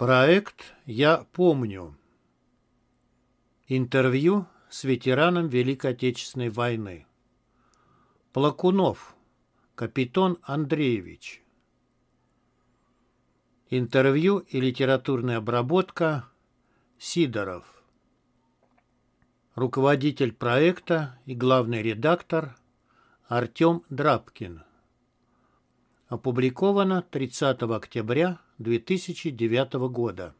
Проект «Я помню». Интервью с ветераном Великой Отечественной войны. Плакунов. Капитон Андреевич. Интервью и литературная обработка Сидоров. Руководитель проекта и главный редактор Артем Драбкин. Опубликовано 30 октября 2009 года.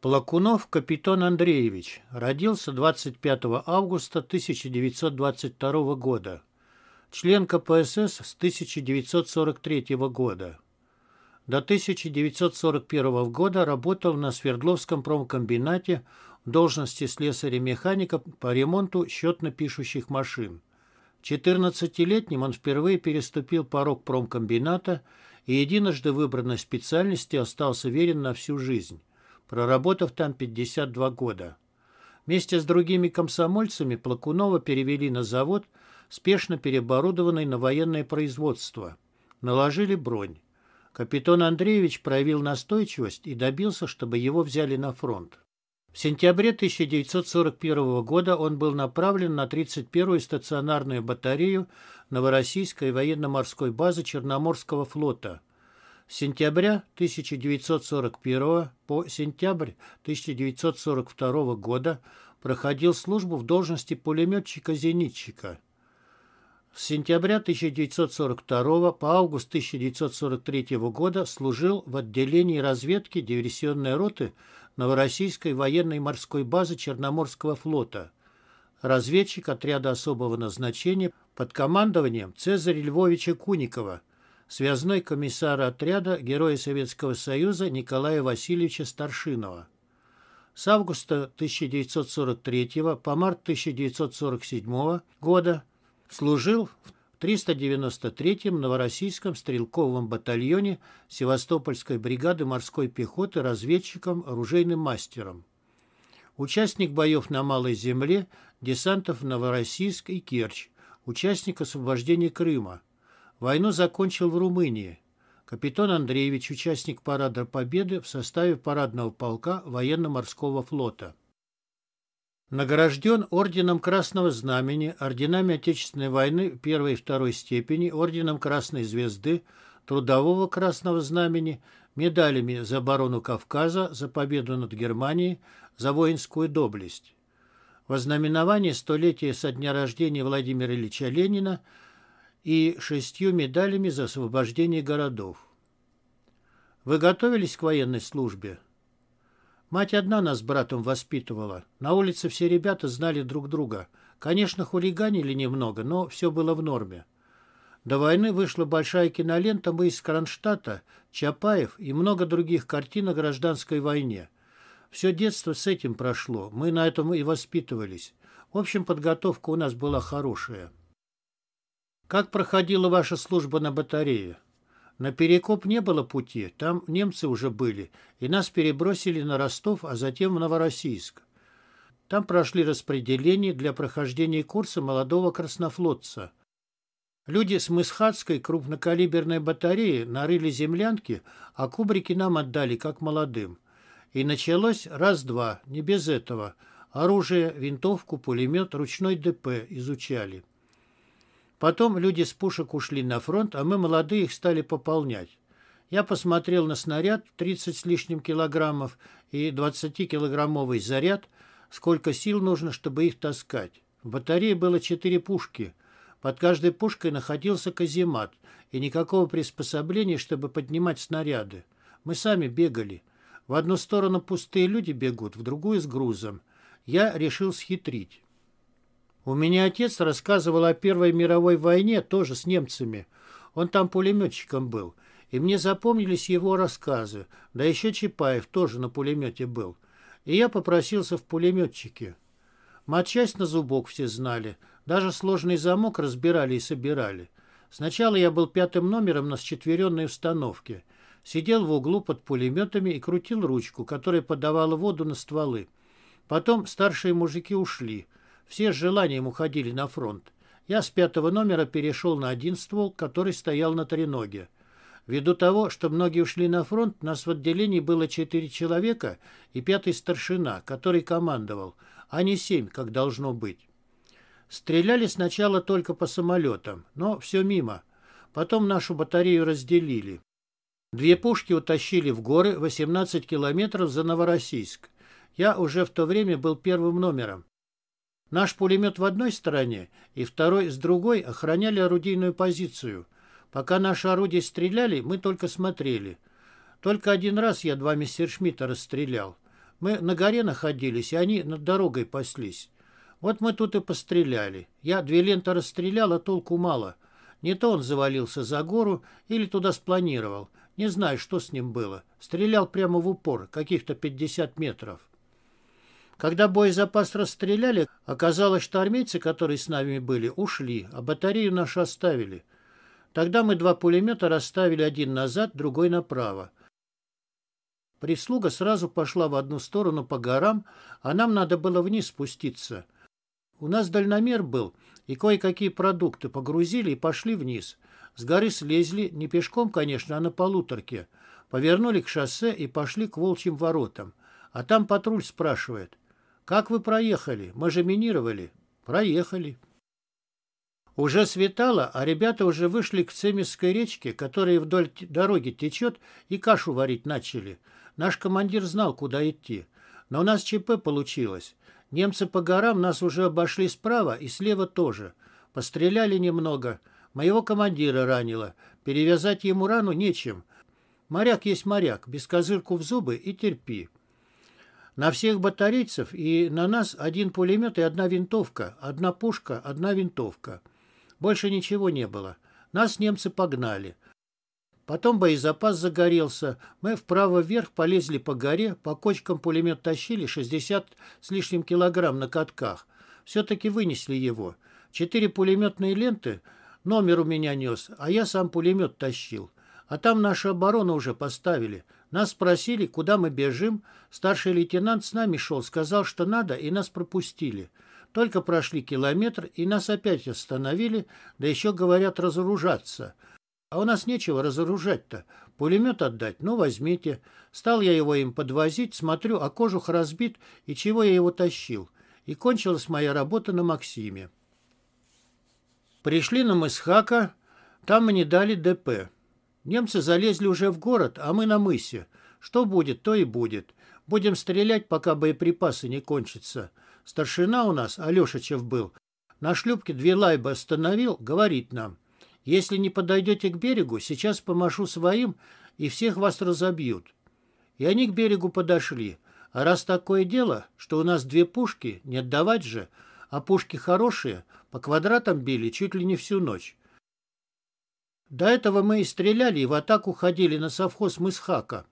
Плакунов Капитон Андреевич родился 25 августа 1922 года. Член КПСС с 1943 года. До 1941 года работал на Свердловском промкомбинате в должности слесаря-механика по ремонту счетно-пишущих машин. Четырнадцатилетним он впервые переступил порог промкомбината и единожды выбранной специальности остался верен на всю жизнь, проработав там 52 года. Вместе с другими комсомольцами Плакунова перевели на завод, спешно переоборудованный на военное производство. Наложили бронь. Капитан Андреевич проявил настойчивость и добился, чтобы его взяли на фронт. В сентябре 1941 года он был направлен на 31-ю стационарную батарею Новороссийской военно-морской базы Черноморского флота. С сентября 1941 по сентябрь 1942 года проходил службу в должности пулеметчика-зенитчика. С сентября 1942 по август 1943 года служил в отделении разведки диверсионной роты Новороссийской военной морской базы Черноморского флота. Разведчик отряда особого назначения под командованием Цезаря Львовича Куникова, связной комиссара отряда Героя Советского Союза Николая Васильевича Старшинова. С августа 1943 по март 1947 года служил в 393-м Новороссийском стрелковом батальоне Севастопольской бригады морской пехоты разведчиком, оружейным мастером. Участник боев на Малой Земле, десантов Новороссийск и Керчь. Участник освобождения Крыма. Войну закончил в Румынии. Капитан Андреевич, участник Парада Победы в составе парадного полка военно-морского флота. Награжден орденом Красного Знамени, орденами Отечественной войны первой и второй степени, орденом Красной Звезды, Трудового Красного Знамени, медалями за оборону Кавказа, за победу над Германией, за воинскую доблесть. Во знаменование столетия со дня рождения Владимира Ильича Ленина и шестью медалями за освобождение городов. Вы готовились к военной службе? Мать одна нас с братом воспитывала. На улице все ребята знали друг друга. Конечно, хулиганили немного, но все было в норме. До войны вышла большая кинолента «Мы из Кронштадта», «Чапаев» и много других картин о гражданской войне. Все детство с этим прошло, мы на этом и воспитывались. В общем, подготовка у нас была хорошая. Как проходила ваша служба на батарее? На Перекоп не было пути, там немцы уже были, и нас перебросили на Ростов, а затем в Новороссийск. Там прошли распределение для прохождения курса молодого краснофлотца. Люди с Мысхатской крупнокалиберной батареи нарыли землянки, а кубрики нам отдали, как молодым. И началось раз-два, не без этого. Оружие, винтовку, пулемет, ручной ДП изучали. Потом люди с пушек ушли на фронт, а мы, молодые, их стали пополнять. Я посмотрел на снаряд 30 с лишним килограммов и 20-килограммовый заряд, сколько сил нужно, чтобы их таскать. В батарее было 4 пушки. Под каждой пушкой находился каземат, и никакого приспособления, чтобы поднимать снаряды. Мы сами бегали. В одну сторону пустые люди бегут, в другую с грузом. Я решил схитрить. У меня отец рассказывал о Первой мировой войне тоже с немцами. Он там пулеметчиком был. И мне запомнились его рассказы. Да еще Чапаев тоже на пулемете был. И я попросился в пулеметчики. Матчасть на зубок все знали. Даже сложный замок разбирали и собирали. Сначала я был пятым номером на счетверенной установке. Сидел в углу под пулеметами и крутил ручку, которая подавала воду на стволы. Потом старшие мужики ушли. Все с желанием уходили на фронт. Я с пятого номера перешел на один ствол, который стоял на треноге. Ввиду того, что многие ушли на фронт, нас в отделении было четыре человека и пятый старшина, который командовал, а не семь, как должно быть. Стреляли сначала только по самолетам, но все мимо. Потом нашу батарею разделили. Две пушки утащили в горы 18 километров за Новороссийск. Я уже в то время был первым номером. Наш пулемет в одной стороне и второй с другой охраняли орудийную позицию. Пока наши орудия стреляли, мы только смотрели. Только один раз я два мистершмитта расстрелял. Мы на горе находились, и они над дорогой паслись. Вот мы тут и постреляли. Я две ленты расстрелял, а толку мало. Не то он завалился за гору или туда спланировал. Не знаю, что с ним было. Стрелял прямо в упор, каких-то 50 метров. Когда боезапас расстреляли, оказалось, что армейцы, которые с нами были, ушли, а батарею нашу оставили. Тогда мы два пулемета расставили один назад, другой направо. Прислуга сразу пошла в одну сторону по горам, а нам надо было вниз спуститься. У нас дальномер был, и кое-какие продукты погрузили и пошли вниз. С горы слезли, не пешком, конечно, а на полуторке. Повернули к шоссе и пошли к Волчьим воротам. А там патруль спрашивает. «Как вы проехали? Мы же минировали». «Проехали». Уже светало, а ребята уже вышли к Цемисской речке, которая вдоль дороги течет, и кашу варить начали. Наш командир знал, куда идти. Но у нас ЧП получилось. Немцы по горам нас уже обошли справа и слева тоже. Постреляли немного. Моего командира ранило. Перевязать ему рану нечем. Моряк есть моряк, без козырку в зубы и терпи. На всех батарейцев и на нас один пулемет и одна винтовка, одна пушка, одна винтовка. Больше ничего не было. Нас немцы погнали. Потом боезапас загорелся. Мы вправо вверх полезли по горе, по кочкам пулемет тащили 60 с лишним килограмм на катках. Все-таки вынесли его. Четыре пулеметные ленты номер у меня нес, а я сам пулемет тащил. А там нашу оборону уже поставили — нас спросили, куда мы бежим. Старший лейтенант с нами шел, сказал, что надо, и нас пропустили. Только прошли километр, и нас опять остановили, да еще говорят разоружаться. А у нас нечего разоружать-то. Пулемет отдать? Ну, возьмите. Стал я его им подвозить, смотрю, а кожух разбит, и чего я его тащил. И кончилась моя работа на Максиме. Пришли на Мысхака, там мне дали ДП. Немцы залезли уже в город, а мы на мысе. Что будет, то и будет. Будем стрелять, пока боеприпасы не кончатся. Старшина у нас, Алешичев был, на шлюпке две лайбы остановил, говорит нам. Если не подойдете к берегу, сейчас помашу своим, и всех вас разобьют. И они к берегу подошли. А раз такое дело, что у нас две пушки, не отдавать же, а пушки хорошие, по квадратам били чуть ли не всю ночь. До этого мы и стреляли, и в атаку ходили на совхоз Мысхака.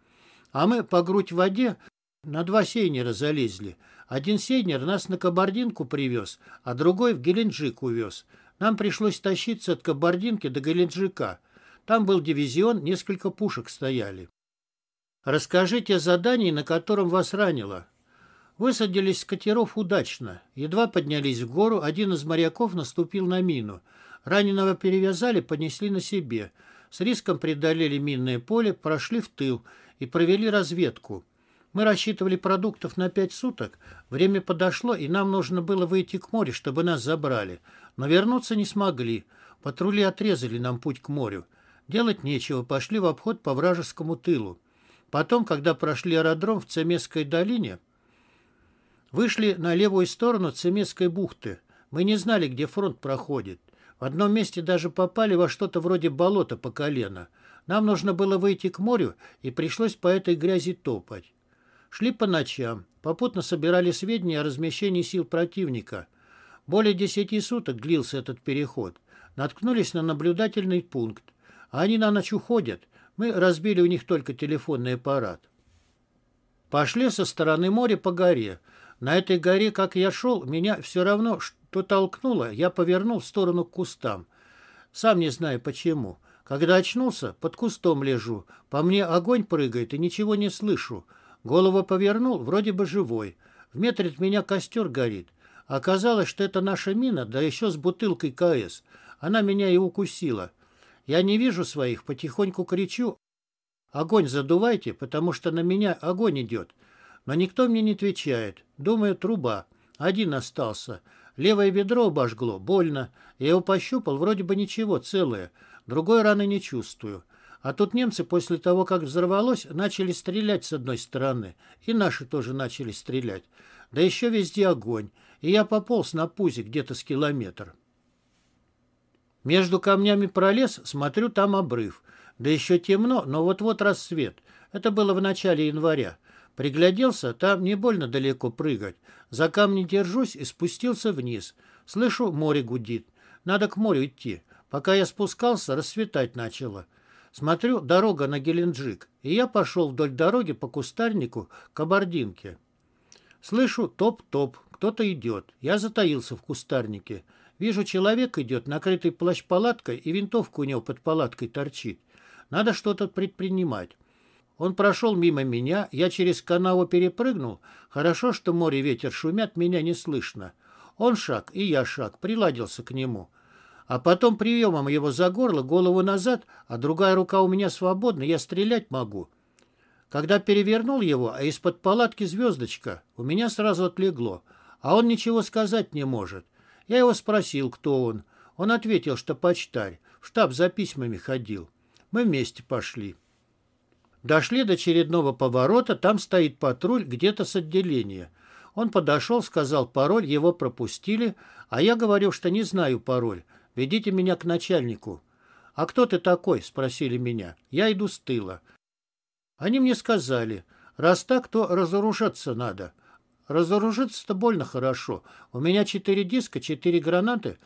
А мы по грудь в воде на два сейнера залезли. Один сейнер нас на Кабардинку привез, а другой в Геленджик увез. Нам пришлось тащиться от Кабардинки до Геленджика. Там был дивизион, несколько пушек стояли. Расскажите о задании, на котором вас ранило. Высадились с катеров удачно. Едва поднялись в гору, один из моряков наступил на мину — Раненого перевязали, понесли на себе. С риском преодолели минное поле, прошли в тыл и провели разведку. Мы рассчитывали продуктов на пять суток. Время подошло, и нам нужно было выйти к морю, чтобы нас забрали. Но вернуться не смогли. Патрули отрезали нам путь к морю. Делать нечего, пошли в обход по вражескому тылу. Потом, когда прошли аэродром в Цемесской долине, вышли на левую сторону Цемесской бухты. Мы не знали, где фронт проходит. В одном месте даже попали во что-то вроде болота по колено. Нам нужно было выйти к морю, и пришлось по этой грязи топать. Шли по ночам, попутно собирали сведения о размещении сил противника. Более десяти суток длился этот переход. Наткнулись на наблюдательный пункт. А они на ночь уходят. Мы разбили у них только телефонный аппарат. Пошли со стороны моря по горе. На этой горе, как я шел, меня все равно то толкнуло, я повернул в сторону к кустам. Сам не знаю почему. Когда очнулся, под кустом лежу. По мне огонь прыгает и ничего не слышу. Голову повернул, вроде бы живой. В метре от меня костер горит. Оказалось, что это наша мина, да еще с бутылкой КС. Она меня и укусила. Я не вижу своих, потихоньку кричу. Огонь задувайте, потому что на меня огонь идет. Но никто мне не отвечает. Думаю, труба. Один остался. Левое бедро обожгло, больно. Я его пощупал, вроде бы ничего, целое. Другой раны не чувствую. А тут немцы после того, как взорвалось, начали стрелять с одной стороны. И наши тоже начали стрелять. Да еще везде огонь. И я пополз на пузе где-то с километр. Между камнями пролез, смотрю, там обрыв. Да еще темно, но вот-вот рассвет. Это было в начале января. Пригляделся, там не больно далеко прыгать. За камни держусь и спустился вниз. Слышу, море гудит. Надо к морю идти. Пока я спускался, рассветать начало. Смотрю, дорога на Геленджик, и я пошел вдоль дороги по кустарнику к Абардинке. Слышу топ-топ, кто-то идет. Я затаился в кустарнике. Вижу, человек идет, накрытый плащ-палаткой, и винтовка у него под палаткой торчит. Надо что-то предпринимать. Он прошел мимо меня, я через канаву перепрыгнул. Хорошо, что море и ветер шумят, меня не слышно. Он шаг, и я шаг, приладился к нему. А потом приемом его за горло, голову назад, а другая рука у меня свободна, я стрелять могу. Когда перевернул его, а из-под палатки звездочка, у меня сразу отлегло. А он ничего сказать не может. Я его спросил, кто он. Он ответил, что почтарь, в штаб за письмами ходил. Мы вместе пошли. Дошли до очередного поворота, там стоит патруль где-то с отделения. Он подошел, сказал пароль, его пропустили, а я говорил, что не знаю пароль. Ведите меня к начальнику. «А кто ты такой?» – спросили меня. «Я иду с тыла». Они мне сказали, раз так, то разоружаться надо. Разоружиться-то больно хорошо. У меня четыре диска, четыре гранаты,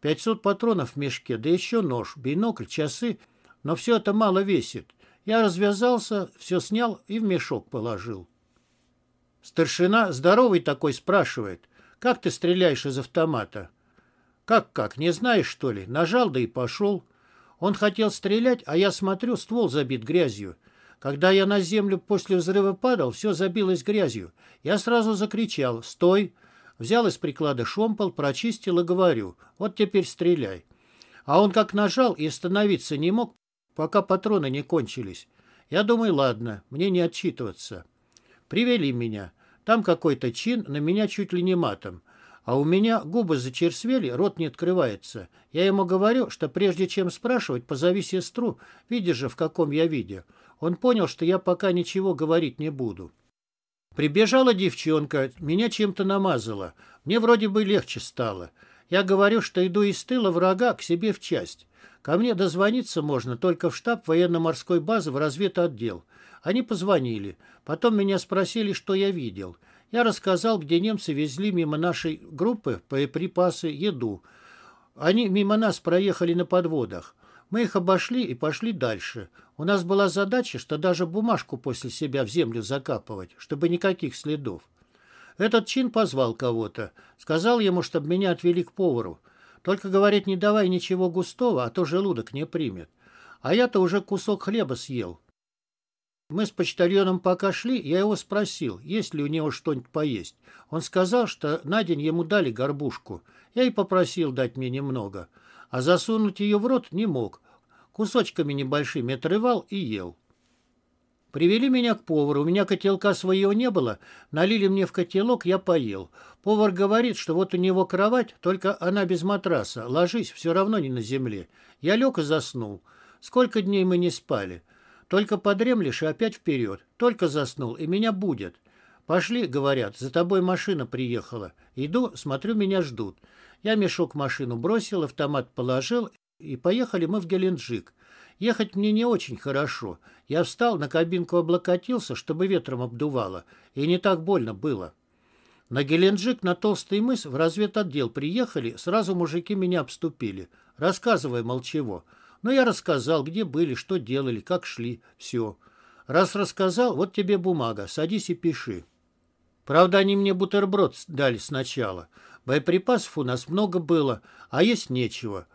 500 патронов в мешке, да еще нож, бинокль, часы. Но все это мало весит. Я развязался, все снял и в мешок положил. Старшина, здоровый такой, спрашивает, как ты стреляешь из автомата? Как-как, не знаешь, что ли? Нажал, да и пошел. Он хотел стрелять, а я смотрю, ствол забит грязью. Когда я на землю после взрыва падал, все забилось грязью. Я сразу закричал «Стой!» Взял из приклада шомпол, прочистил и говорю «Вот теперь стреляй». А он как нажал и остановиться не мог, пока патроны не кончились. Я думаю, ладно, мне не отчитываться. Привели меня. Там какой-то чин на меня чуть ли не матом. А у меня губы зачерствели, рот не открывается. Я ему говорю, что прежде чем спрашивать, позови сестру, видишь же, в каком я виде. Он понял, что я пока ничего говорить не буду. Прибежала девчонка, меня чем-то намазала. Мне вроде бы легче стало. Я говорю, что иду из тыла врага к себе в часть. Ко мне дозвониться можно только в штаб военно-морской базы в разведотдел. Они позвонили. Потом меня спросили, что я видел. Я рассказал, где немцы везли мимо нашей группы боеприпасы, еду. Они мимо нас проехали на подводах. Мы их обошли и пошли дальше. У нас была задача, что даже бумажку после себя в землю закапывать, чтобы никаких следов. Этот чин позвал кого-то. Сказал ему, чтобы меня отвели к повару. Только, говорит, не давай ничего густого, а то желудок не примет. А я-то уже кусок хлеба съел. Мы с почтальоном пока шли, я его спросил, есть ли у него что-нибудь поесть. Он сказал, что на день ему дали горбушку. Я и попросил дать мне немного. А засунуть ее в рот не мог. Кусочками небольшими отрывал и ел. Привели меня к повару. У меня котелка своего не было. Налили мне в котелок, я поел. Повар говорит, что вот у него кровать, только она без матраса. Ложись, все равно не на земле. Я лег и заснул. Сколько дней мы не спали. Только подремлешь и опять вперед. Только заснул, и меня будет. Пошли, говорят, за тобой машина приехала. Иду, смотрю, меня ждут. Я мешок машину бросил, автомат положил, и поехали мы в Геленджик. Ехать мне не очень хорошо. Я встал, на кабинку облокотился, чтобы ветром обдувало, и не так больно было. На Геленджик, на Толстый мыс в разведотдел приехали, сразу мужики меня обступили. Рассказывай, молчаво. Но ну, я рассказал, где были, что делали, как шли, все. Раз рассказал, вот тебе бумага, садись и пиши. Правда, они мне бутерброд дали сначала. Боеприпасов у нас много было, а есть нечего.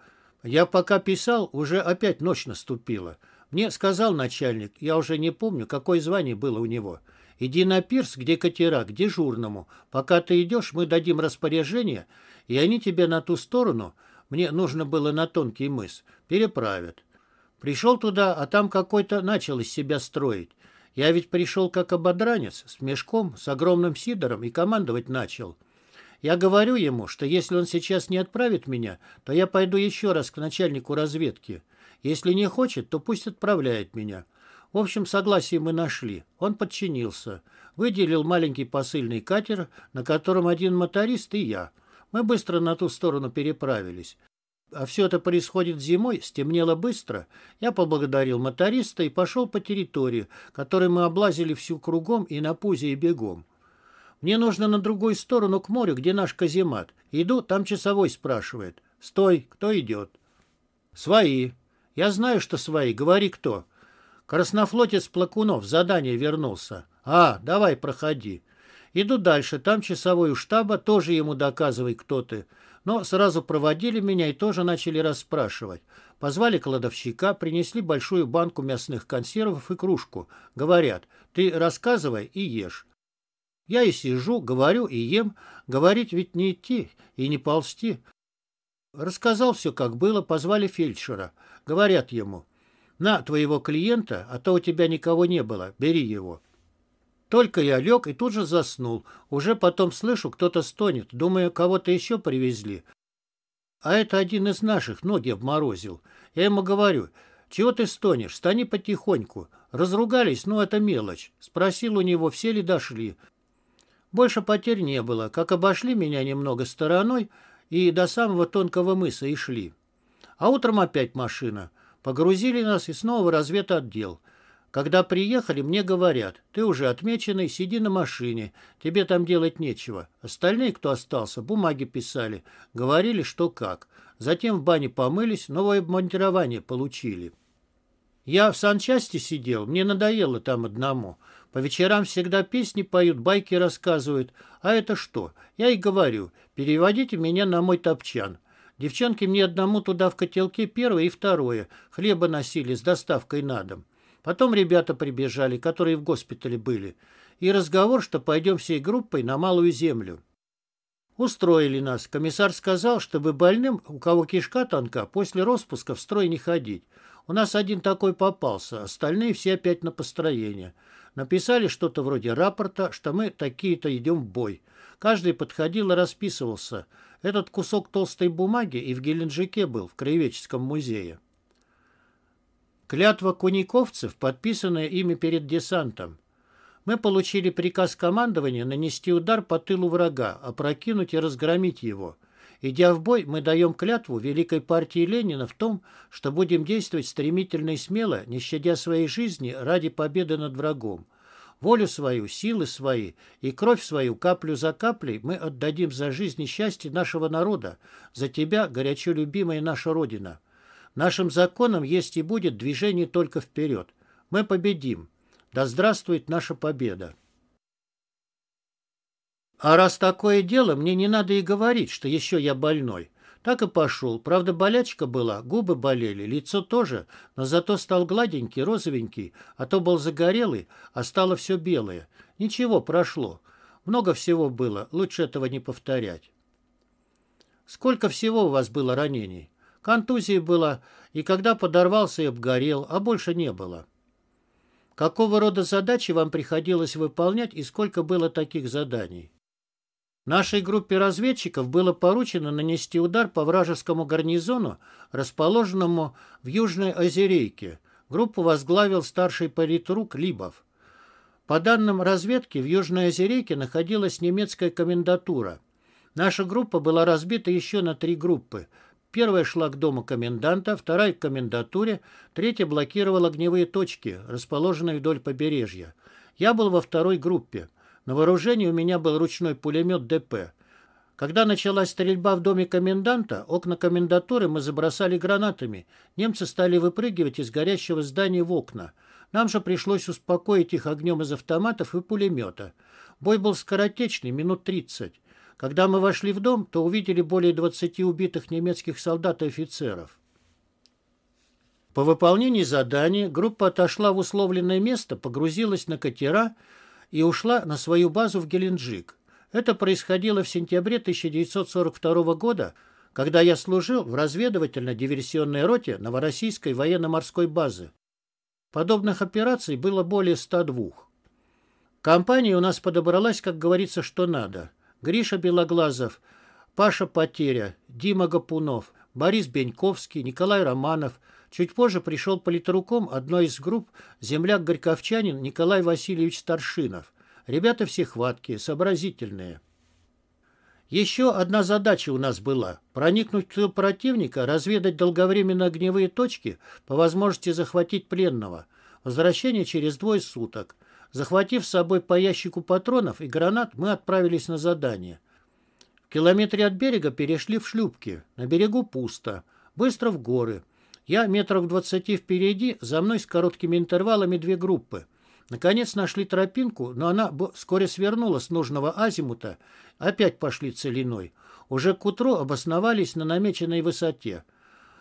Я пока писал, уже опять ночь наступила. Мне сказал начальник, я уже не помню, какое звание было у него. Иди на пирс, где катера, к дежурному. Пока ты идешь, мы дадим распоряжение, и они тебя на ту сторону, мне нужно было на тонкий мыс, переправят. Пришел туда, а там какой-то начал из себя строить. Я ведь пришел как ободранец, с мешком, с огромным сидором и командовать начал. Я говорю ему, что если он сейчас не отправит меня, то я пойду еще раз к начальнику разведки. Если не хочет, то пусть отправляет меня. В общем, согласие мы нашли. Он подчинился. Выделил маленький посыльный катер, на котором один моторист и я. Мы быстро на ту сторону переправились. А все это происходит зимой, стемнело быстро. Я поблагодарил моториста и пошел по территории, которой мы облазили всю кругом и на пузе, и бегом. Мне нужно на другую сторону к морю, где наш каземат. Иду, там часовой спрашивает. Стой, кто идет? Свои. Я знаю, что свои. Говори, кто. Краснофлотец Плакунов задание вернулся. А, давай, проходи. Иду дальше, там часовой у штаба, тоже ему доказывай, кто ты. Но сразу проводили меня и тоже начали расспрашивать. Позвали кладовщика, принесли большую банку мясных консервов и кружку. Говорят, ты рассказывай и ешь. Я и сижу, говорю и ем. Говорить ведь не идти и не ползти. Рассказал все, как было, позвали фельдшера. Говорят ему, на твоего клиента, а то у тебя никого не было, бери его. Только я лег и тут же заснул. Уже потом слышу, кто-то стонет. Думаю, кого-то еще привезли. А это один из наших ноги обморозил. Я ему говорю, чего ты стонешь, стани потихоньку. Разругались, ну это мелочь. Спросил у него, все ли дошли. Больше потерь не было, как обошли меня немного стороной и до самого тонкого мыса и шли. А утром опять машина. Погрузили нас и снова в разведотдел. Когда приехали, мне говорят, ты уже отмеченный, сиди на машине, тебе там делать нечего. Остальные, кто остался, бумаги писали, говорили, что как. Затем в бане помылись, новое обмундирование получили». Я в санчасти сидел, мне надоело там одному. По вечерам всегда песни поют, байки рассказывают. А это что? Я и говорю, переводите меня на мой топчан. Девчонки мне одному туда в котелке первое и второе. Хлеба носили с доставкой на дом. Потом ребята прибежали, которые в госпитале были. И разговор, что пойдем всей группой на Малую Землю. Устроили нас. Комиссар сказал, чтобы больным, у кого кишка тонка, после распуска в строй не ходить. У нас один такой попался, остальные все опять на построение. Написали что-то вроде рапорта, что мы такие-то идем в бой. Каждый подходил и расписывался. Этот кусок толстой бумаги и в Геленджике был, в Краеведческом музее. Клятва куниковцев, подписанная ими перед десантом. Мы получили приказ командования нанести удар по тылу врага, опрокинуть и разгромить его – Идя в бой, мы даем клятву Великой партии Ленина в том, что будем действовать стремительно и смело, не щадя своей жизни ради победы над врагом. Волю свою, силы свои и кровь свою каплю за каплей мы отдадим за жизнь и счастье нашего народа, за тебя, горячо любимая наша Родина. Нашим законом есть и будет движение только вперед. Мы победим. Да здравствует наша победа! А раз такое дело, мне не надо и говорить, что еще я больной. Так и пошел. Правда, болячка была, губы болели, лицо тоже, но зато стал гладенький, розовенький, а то был загорелый, а стало все белое. Ничего, прошло. Много всего было, лучше этого не повторять. Сколько всего у вас было ранений? Контузии было, и когда подорвался и обгорел, а больше не было. Какого рода задачи вам приходилось выполнять и сколько было таких заданий? Нашей группе разведчиков было поручено нанести удар по вражескому гарнизону, расположенному в Южной Озерейке. Группу возглавил старший политрук Либов. По данным разведки, в Южной Озерейке находилась немецкая комендатура. Наша группа была разбита еще на три группы. Первая шла к дому коменданта, вторая – к комендатуре, третья блокировала огневые точки, расположенные вдоль побережья. Я был во второй группе – на вооружении у меня был ручной пулемет ДП. Когда началась стрельба в доме коменданта, окна комендатуры мы забросали гранатами. Немцы стали выпрыгивать из горящего здания в окна. Нам же пришлось успокоить их огнем из автоматов и пулемета. Бой был скоротечный, минут тридцать. Когда мы вошли в дом, то увидели более 20 убитых немецких солдат и офицеров. По выполнении задания группа отошла в условленное место, погрузилась на катера, и ушла на свою базу в Геленджик. Это происходило в сентябре 1942 года, когда я служил в разведывательно-диверсионной роте Новороссийской военно-морской базы. Подобных операций было более 102. Компания у нас подобралась, как говорится, что надо. Гриша Белоглазов, Паша Потеря, Дима Гапунов, Борис Беньковский, Николай Романов – Чуть позже пришел политруком одной из групп земляк-горьковчанин Николай Васильевич Старшинов. Ребята все хваткие, сообразительные. Еще одна задача у нас была – проникнуть в тыл противника, разведать долговременно огневые точки, по возможности захватить пленного. Возвращение через двое суток. Захватив с собой по ящику патронов и гранат, мы отправились на задание. В километре от берега перешли в шлюпки. На берегу пусто. Быстро в горы. Я метров двадцати впереди, за мной с короткими интервалами две группы. Наконец нашли тропинку, но она вскоре свернула с нужного азимута. Опять пошли целиной. Уже к утру обосновались на намеченной высоте.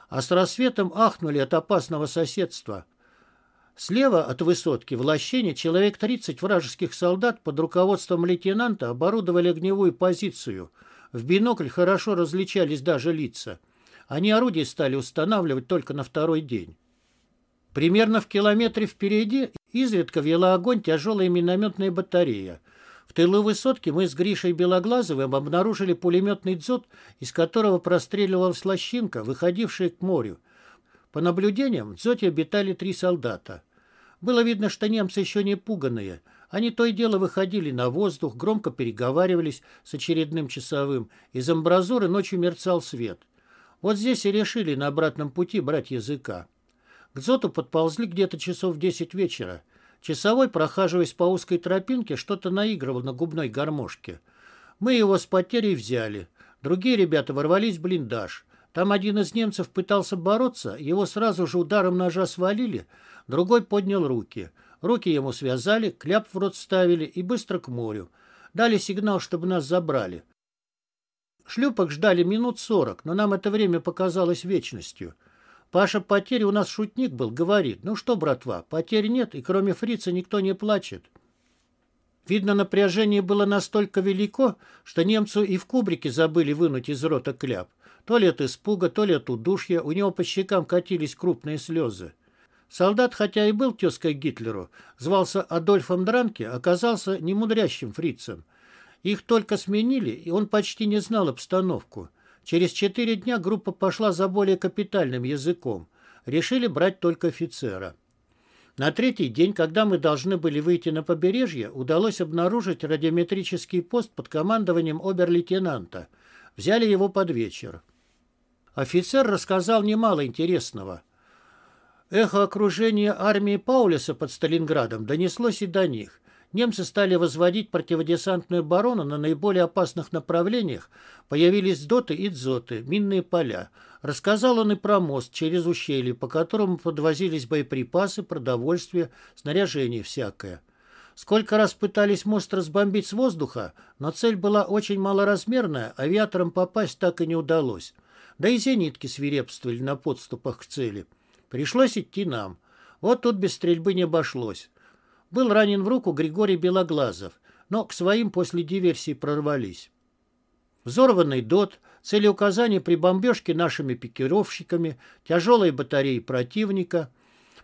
А с рассветом ахнули от опасного соседства. Слева от высотки в лощине человек 30 вражеских солдат под руководством лейтенанта оборудовали огневую позицию. В бинокль хорошо различались даже лица. Они орудия стали устанавливать только на второй день. Примерно в километре впереди изредка вела огонь тяжелая минометная батарея. В тылу высотки мы с Гришей Белоглазовым обнаружили пулеметный дзот, из которого простреливалась лощинка, выходившая к морю. По наблюдениям, в дзоте обитали три солдата. Было видно, что немцы еще не пуганные. Они то и дело выходили на воздух, громко переговаривались с очередным часовым. Из амбразуры ночью мерцал свет. Вот здесь и решили на обратном пути брать языка. К Дзоту подползли где-то часов в десять вечера. Часовой, прохаживаясь по узкой тропинке, что-то наигрывал на губной гармошке. Мы его с потерей взяли. Другие ребята ворвались в блиндаж. Там один из немцев пытался бороться, его сразу же ударом ножа свалили, другой поднял руки. Руки ему связали, кляп в рот ставили и быстро к морю. Дали сигнал, чтобы нас забрали. Шлюпок ждали минут сорок, но нам это время показалось вечностью. Паша потери у нас шутник был, говорит, ну что, братва, потерь нет, и кроме фрица никто не плачет. Видно, напряжение было настолько велико, что немцу и в кубрике забыли вынуть из рота кляп. То ли от испуга, то ли от удушья, у него по щекам катились крупные слезы. Солдат, хотя и был тезкой Гитлеру, звался Адольфом Дранке, оказался немудрящим фрицем – их только сменили, и он почти не знал обстановку. Через четыре дня группа пошла за более капитальным языком. Решили брать только офицера. На третий день, когда мы должны были выйти на побережье, удалось обнаружить радиометрический пост под командованием обер-лейтенанта. Взяли его под вечер. Офицер рассказал немало интересного. Эхо окружения армии Паулиса под Сталинградом донеслось и до них немцы стали возводить противодесантную оборону на наиболее опасных направлениях, появились доты и дзоты, минные поля. Рассказал он и про мост через ущелье, по которому подвозились боеприпасы, продовольствие, снаряжение всякое. Сколько раз пытались мост разбомбить с воздуха, но цель была очень малоразмерная, авиаторам попасть так и не удалось. Да и зенитки свирепствовали на подступах к цели. Пришлось идти нам. Вот тут без стрельбы не обошлось. Был ранен в руку Григорий Белоглазов, но к своим после диверсии прорвались. Взорванный ДОТ, целеуказание при бомбежке нашими пикировщиками, тяжелые батареи противника,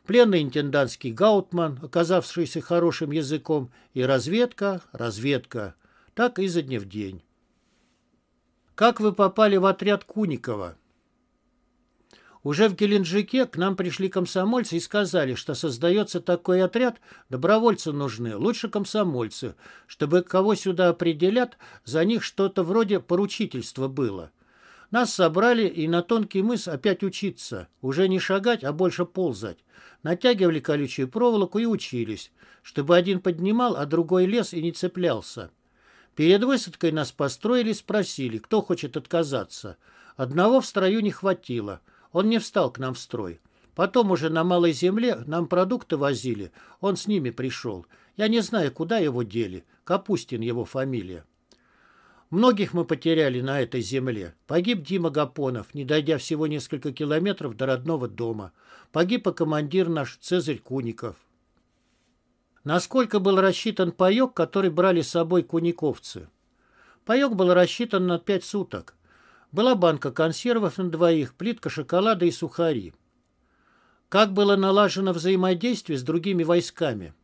пленный интендантский Гаутман, оказавшийся хорошим языком, и разведка, разведка. Так изо дня в день. Как вы попали в отряд Куникова? Уже в Геленджике к нам пришли комсомольцы и сказали, что создается такой отряд, добровольцы нужны, лучше комсомольцы, чтобы кого сюда определят, за них что-то вроде поручительства было. Нас собрали и на тонкий мыс опять учиться. Уже не шагать, а больше ползать. Натягивали колючую проволоку и учились, чтобы один поднимал, а другой лез и не цеплялся. Перед высадкой нас построили и спросили, кто хочет отказаться. Одного в строю не хватило – он не встал к нам в строй. Потом уже на Малой Земле нам продукты возили, он с ними пришел. Я не знаю, куда его дели. Капустин его фамилия. Многих мы потеряли на этой земле. Погиб Дима Гапонов, не дойдя всего несколько километров до родного дома. Погиб и командир наш Цезарь Куников. Насколько был рассчитан паёк, который брали с собой куниковцы? Паёк был рассчитан на пять суток. Была банка консервов на двоих, плитка шоколада и сухари. Как было налажено взаимодействие с другими войсками?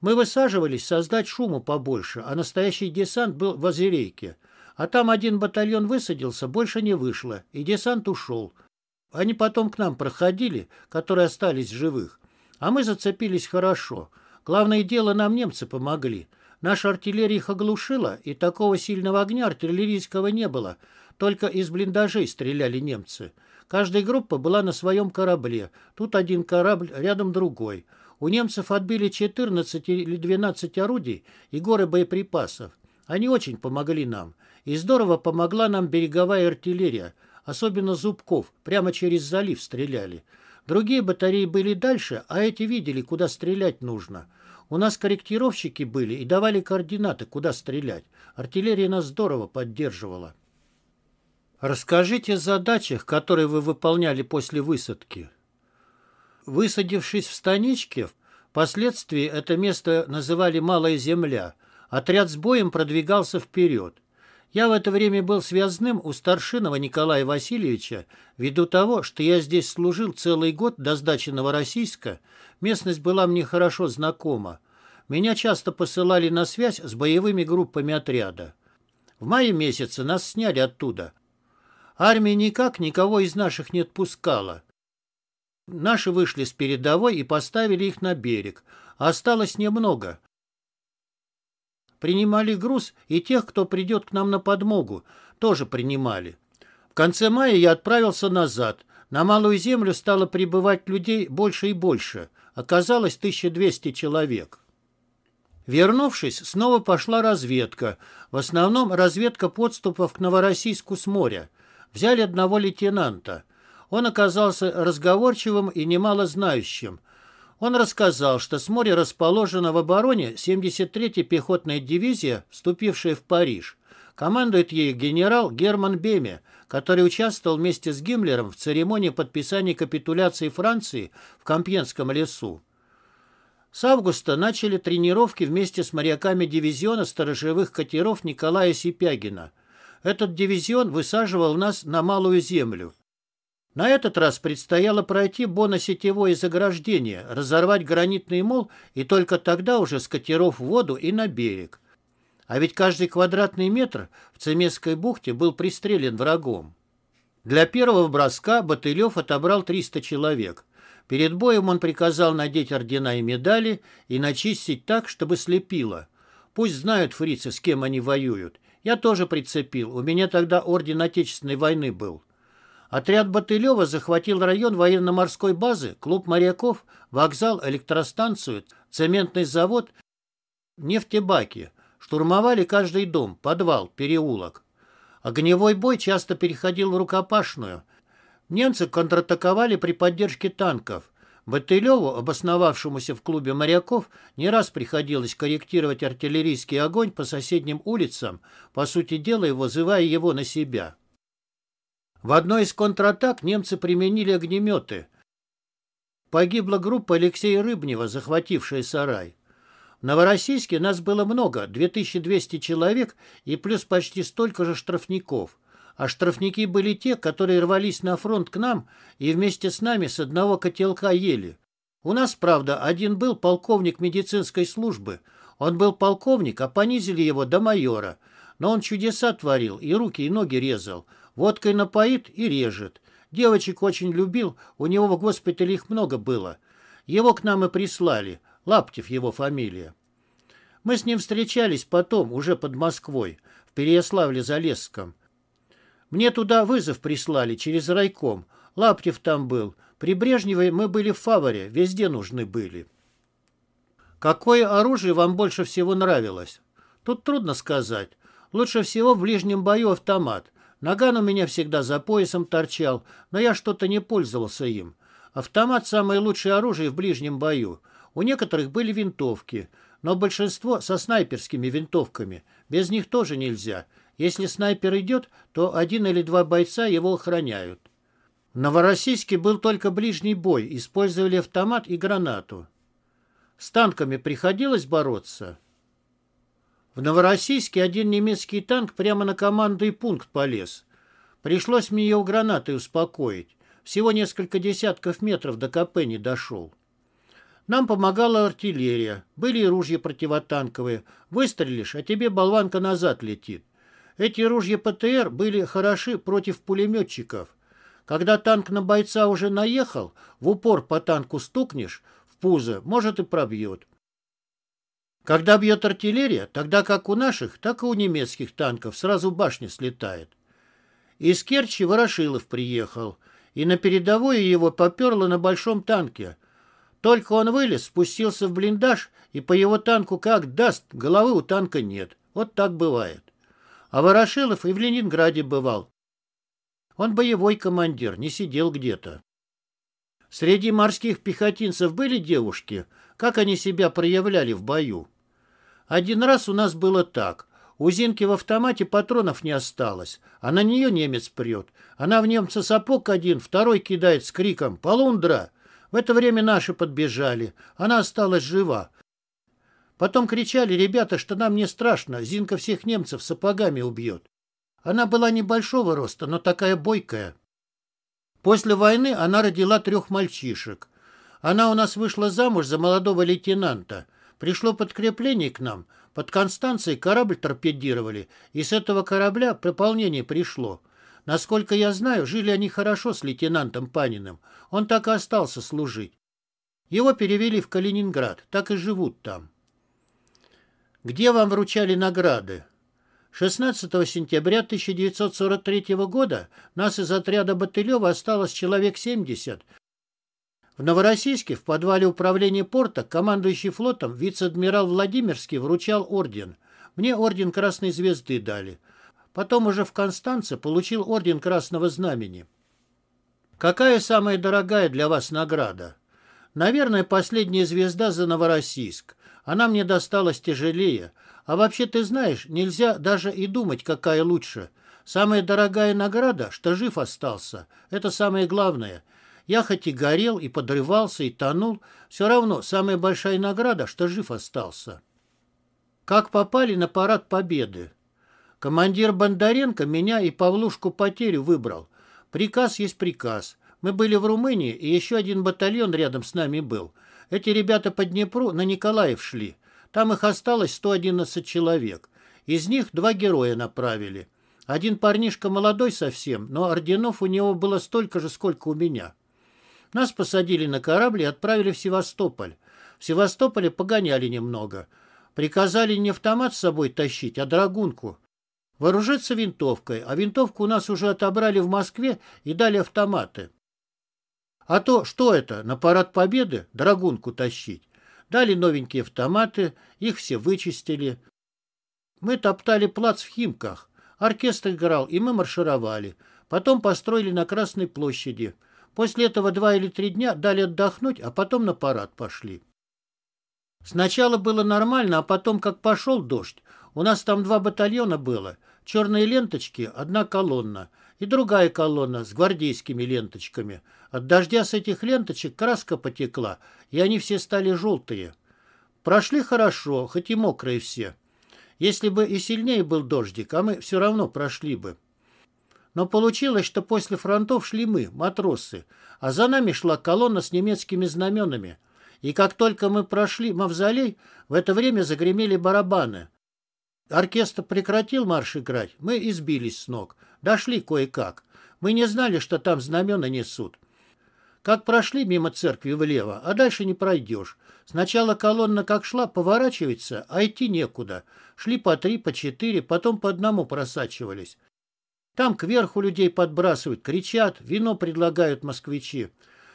Мы высаживались создать шуму побольше, а настоящий десант был в Озерейке. А там один батальон высадился, больше не вышло, и десант ушел. Они потом к нам проходили, которые остались живых. А мы зацепились хорошо. Главное дело, нам немцы помогли. Наша артиллерия их оглушила, и такого сильного огня артиллерийского не было, только из блиндажей стреляли немцы. Каждая группа была на своем корабле. Тут один корабль, рядом другой. У немцев отбили 14 или 12 орудий и горы боеприпасов. Они очень помогли нам. И здорово помогла нам береговая артиллерия, особенно Зубков, прямо через залив стреляли. Другие батареи были дальше, а эти видели, куда стрелять нужно. У нас корректировщики были и давали координаты, куда стрелять. Артиллерия нас здорово поддерживала. Расскажите о задачах, которые вы выполняли после высадки. Высадившись в станичке, впоследствии это место называли «Малая земля», отряд с боем продвигался вперед. Я в это время был связным у старшиного Николая Васильевича, ввиду того, что я здесь служил целый год до сдачи Новороссийска, местность была мне хорошо знакома. Меня часто посылали на связь с боевыми группами отряда. В мае месяце нас сняли оттуда, Армия никак никого из наших не отпускала. Наши вышли с передовой и поставили их на берег. Осталось немного. Принимали груз и тех, кто придет к нам на подмогу, тоже принимали. В конце мая я отправился назад. На Малую Землю стало прибывать людей больше и больше. Оказалось 1200 человек. Вернувшись, снова пошла разведка. В основном разведка подступов к Новороссийску с моря – взяли одного лейтенанта. Он оказался разговорчивым и немало знающим. Он рассказал, что с моря расположена в обороне 73-я пехотная дивизия, вступившая в Париж. Командует ей генерал Герман Беме, который участвовал вместе с Гиммлером в церемонии подписания капитуляции Франции в Компьенском лесу. С августа начали тренировки вместе с моряками дивизиона сторожевых катеров Николая Сипягина – этот дивизион высаживал нас на Малую Землю. На этот раз предстояло пройти боносетевое заграждение, разорвать гранитный мол и только тогда уже скатеров в воду и на берег. А ведь каждый квадратный метр в Цемесской бухте был пристрелен врагом. Для первого броска Батылев отобрал 300 человек. Перед боем он приказал надеть ордена и медали и начистить так, чтобы слепило. Пусть знают фрицы, с кем они воюют, я тоже прицепил. У меня тогда орден Отечественной войны был. Отряд Батылева захватил район военно-морской базы, клуб моряков, вокзал, электростанцию, цементный завод, нефтебаки. Штурмовали каждый дом, подвал, переулок. Огневой бой часто переходил в рукопашную. Немцы контратаковали при поддержке танков. Батылеву, обосновавшемуся в клубе моряков, не раз приходилось корректировать артиллерийский огонь по соседним улицам, по сути дела вызывая его на себя. В одной из контратак немцы применили огнеметы. Погибла группа Алексея Рыбнева, захватившая сарай. В Новороссийске нас было много, 2200 человек и плюс почти столько же штрафников. А штрафники были те, которые рвались на фронт к нам и вместе с нами с одного котелка ели. У нас, правда, один был полковник медицинской службы. Он был полковник, а понизили его до майора. Но он чудеса творил, и руки, и ноги резал. Водкой напоит и режет. Девочек очень любил, у него в госпитале их много было. Его к нам и прислали. Лаптев его фамилия. Мы с ним встречались потом, уже под Москвой, в Переяславле-Залесском. Мне туда вызов прислали через райком. Лаптев там был. При Брежневе мы были в фаворе, везде нужны были. Какое оружие вам больше всего нравилось? Тут трудно сказать. Лучше всего в ближнем бою автомат. Наган у меня всегда за поясом торчал, но я что-то не пользовался им. Автомат – самое лучшее оружие в ближнем бою. У некоторых были винтовки, но большинство со снайперскими винтовками. Без них тоже нельзя. Если снайпер идет, то один или два бойца его охраняют. В Новороссийске был только ближний бой, использовали автомат и гранату. С танками приходилось бороться? В Новороссийске один немецкий танк прямо на командный пункт полез. Пришлось мне его гранатой успокоить. Всего несколько десятков метров до КП не дошел. Нам помогала артиллерия, были и ружья противотанковые. Выстрелишь, а тебе болванка назад летит. Эти ружья ПТР были хороши против пулеметчиков. Когда танк на бойца уже наехал, в упор по танку стукнешь, в пузо, может и пробьет. Когда бьет артиллерия, тогда как у наших, так и у немецких танков сразу башня слетает. Из Керчи Ворошилов приехал, и на передовую его поперло на большом танке. Только он вылез, спустился в блиндаж, и по его танку как даст, головы у танка нет. Вот так бывает. А Ворошилов и в Ленинграде бывал. Он боевой командир, не сидел где-то. Среди морских пехотинцев были девушки? Как они себя проявляли в бою? Один раз у нас было так. У Зинки в автомате патронов не осталось, а на нее немец прет. Она в немца сапог один, второй кидает с криком «Полундра!». В это время наши подбежали. Она осталась жива. Потом кричали ребята, что нам не страшно, Зинка всех немцев сапогами убьет. Она была небольшого роста, но такая бойкая. После войны она родила трех мальчишек. Она у нас вышла замуж за молодого лейтенанта. Пришло подкрепление к нам. Под Констанцией корабль торпедировали, и с этого корабля пополнение пришло. Насколько я знаю, жили они хорошо с лейтенантом Паниным. Он так и остался служить. Его перевели в Калининград, так и живут там. Где вам вручали награды? 16 сентября 1943 года нас из отряда Батылева осталось человек 70. В Новороссийске в подвале управления порта командующий флотом вице-адмирал Владимирский вручал орден. Мне орден Красной Звезды дали. Потом уже в Констанце получил орден Красного Знамени. Какая самая дорогая для вас награда? Наверное, последняя звезда за Новороссийск. Она мне досталась тяжелее. А вообще, ты знаешь, нельзя даже и думать, какая лучше. Самая дорогая награда, что жив остался. Это самое главное. Я хоть и горел, и подрывался, и тонул, все равно самая большая награда, что жив остался. Как попали на парад Победы? Командир Бондаренко меня и Павлушку Потерю выбрал. Приказ есть приказ. Мы были в Румынии, и еще один батальон рядом с нами был – эти ребята по Днепру на Николаев шли. Там их осталось 111 человек. Из них два героя направили. Один парнишка молодой совсем, но орденов у него было столько же, сколько у меня. Нас посадили на корабль и отправили в Севастополь. В Севастополе погоняли немного. Приказали не автомат с собой тащить, а драгунку. Вооружиться винтовкой, а винтовку у нас уже отобрали в Москве и дали автоматы. А то что это, на парад победы драгунку тащить? Дали новенькие автоматы, их все вычистили. Мы топтали плац в Химках. Оркестр играл, и мы маршировали. Потом построили на Красной площади. После этого два или три дня дали отдохнуть, а потом на парад пошли. Сначала было нормально, а потом, как пошел дождь, у нас там два батальона было. Черные ленточки, одна колонна. И другая колонна с гвардейскими ленточками – от дождя с этих ленточек краска потекла, и они все стали желтые. Прошли хорошо, хоть и мокрые все. Если бы и сильнее был дождик, а мы все равно прошли бы. Но получилось, что после фронтов шли мы, матросы, а за нами шла колонна с немецкими знаменами. И как только мы прошли мавзолей, в это время загремели барабаны. Оркестр прекратил марш играть, мы избились с ног, дошли кое-как. Мы не знали, что там знамена несут. Как прошли мимо церкви влево, а дальше не пройдешь. Сначала колонна как шла, поворачивается, а идти некуда. Шли по три, по четыре, потом по одному просачивались. Там кверху людей подбрасывают, кричат, вино предлагают москвичи.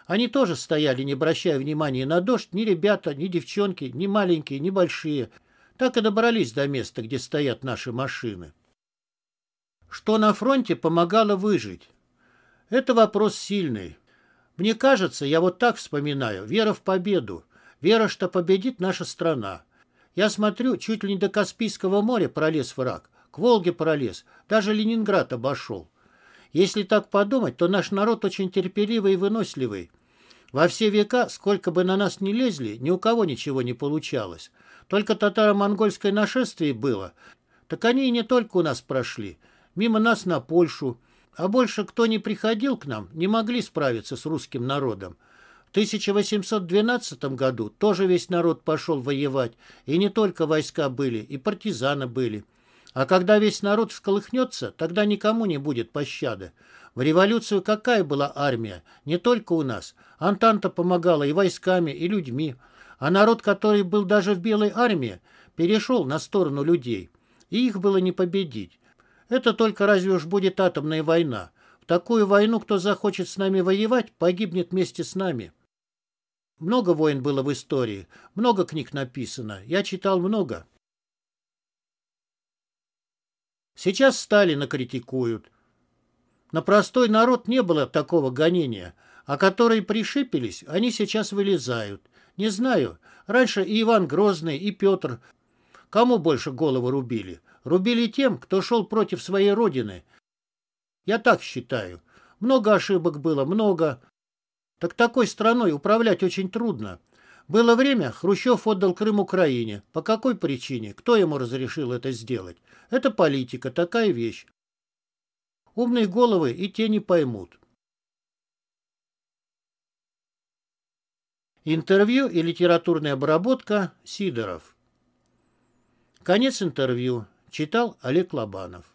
Они тоже стояли, не обращая внимания на дождь, ни ребята, ни девчонки, ни маленькие, ни большие. Так и добрались до места, где стоят наши машины. Что на фронте помогало выжить? Это вопрос сильный. Мне кажется, я вот так вспоминаю, вера в победу, вера, что победит наша страна. Я смотрю, чуть ли не до Каспийского моря пролез враг, к Волге пролез, даже Ленинград обошел. Если так подумать, то наш народ очень терпеливый и выносливый. Во все века, сколько бы на нас ни лезли, ни у кого ничего не получалось. Только татаро-монгольское нашествие было. Так они и не только у нас прошли. Мимо нас на Польшу, а больше кто не приходил к нам, не могли справиться с русским народом. В 1812 году тоже весь народ пошел воевать, и не только войска были, и партизаны были. А когда весь народ всколыхнется, тогда никому не будет пощады. В революцию какая была армия? Не только у нас. Антанта помогала и войсками, и людьми. А народ, который был даже в белой армии, перешел на сторону людей. И их было не победить. Это только разве уж будет атомная война. В такую войну, кто захочет с нами воевать, погибнет вместе с нами. Много войн было в истории, много книг написано, я читал много. Сейчас Сталина критикуют. На простой народ не было такого гонения, а которые пришипелись, они сейчас вылезают. Не знаю, раньше и Иван Грозный, и Петр. Кому больше голову рубили? Рубили тем, кто шел против своей родины. Я так считаю. Много ошибок было, много. Так такой страной управлять очень трудно. Было время, Хрущев отдал Крым Украине. По какой причине? Кто ему разрешил это сделать? Это политика, такая вещь. Умные головы и те не поймут. Интервью и литературная обработка Сидоров. Конец интервью. Читал Олег Лобанов.